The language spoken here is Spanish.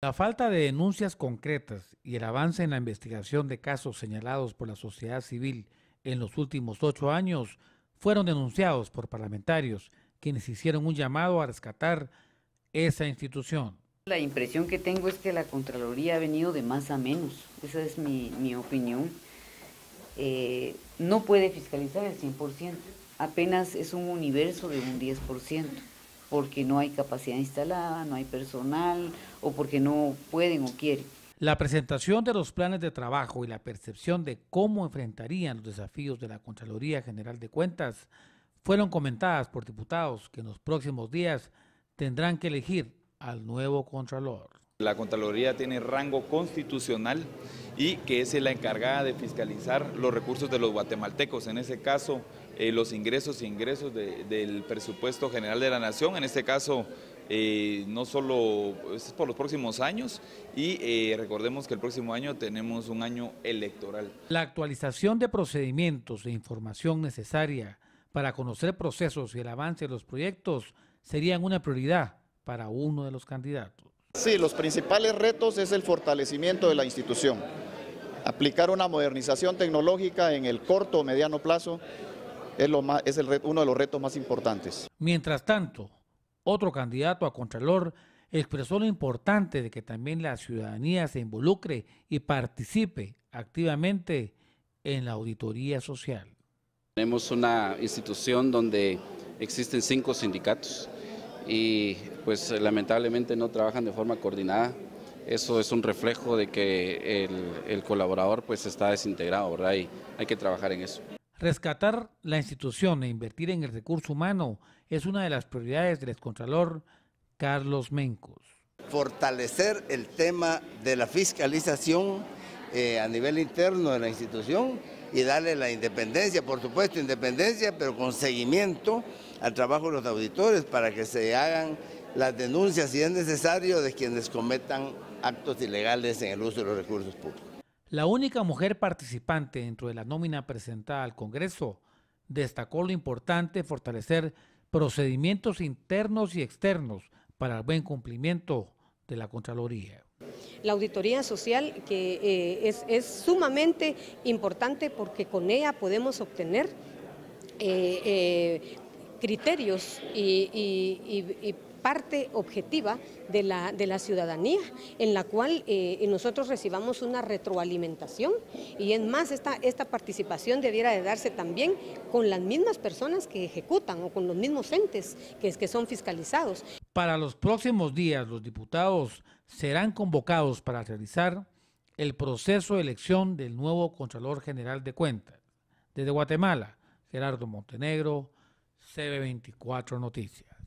La falta de denuncias concretas y el avance en la investigación de casos señalados por la sociedad civil en los últimos ocho años fueron denunciados por parlamentarios, quienes hicieron un llamado a rescatar esa institución. La impresión que tengo es que la Contraloría ha venido de más a menos, esa es mi, opinión. Eh, no puede fiscalizar el 100%, apenas es un universo de un 10% porque no hay capacidad instalada, no hay personal o porque no pueden o quieren. La presentación de los planes de trabajo y la percepción de cómo enfrentarían los desafíos de la Contraloría General de Cuentas fueron comentadas por diputados que en los próximos días tendrán que elegir al nuevo Contralor. La Contraloría tiene rango constitucional y que es la encargada de fiscalizar los recursos de los guatemaltecos, en ese caso eh, los ingresos e ingresos del presupuesto general de la Nación, en este caso eh, no solo pues, es por los próximos años y eh, recordemos que el próximo año tenemos un año electoral. La actualización de procedimientos e información necesaria para conocer procesos y el avance de los proyectos serían una prioridad para uno de los candidatos. Sí, los principales retos es el fortalecimiento de la institución, aplicar una modernización tecnológica en el corto o mediano plazo es, uno de los retos más importantes. Mientras tanto, otro candidato a Contralor expresó lo importante de que también la ciudadanía se involucre y participe activamente en la auditoría social. Tenemos una institución donde existen cinco sindicatos y pues lamentablemente no trabajan de forma coordinada. Eso es un reflejo de que el, colaborador pues está desintegrado, ¿verdad? Y hay que trabajar en eso. Rescatar la institución e invertir en el recurso humano es una de las prioridades del excontralor Carlos Mencos. Fortalecer el tema de la fiscalización eh, a nivel interno de la institución y darle la independencia, por supuesto independencia, pero con seguimiento al trabajo de los auditores para que se hagan las denuncias, si es necesario, de quienes cometan actos ilegales en el uso de los recursos públicos. La única mujer participante dentro de la nómina presentada al Congreso destacó lo importante de fortalecer procedimientos internos y externos para el buen cumplimiento de la Contraloría. La auditoría social que eh, es, sumamente importante porque con ella podemos obtener eh, eh, criterios y parte objetiva de la, de la ciudadanía, en la cual eh, nosotros recibamos una retroalimentación y en más, esta, esta participación debiera de darse también con las mismas personas que ejecutan o con los mismos entes que, que son fiscalizados. Para los próximos días, los diputados serán convocados para realizar el proceso de elección del nuevo Contralor General de Cuentas. Desde Guatemala, Gerardo Montenegro, CB24 Noticias.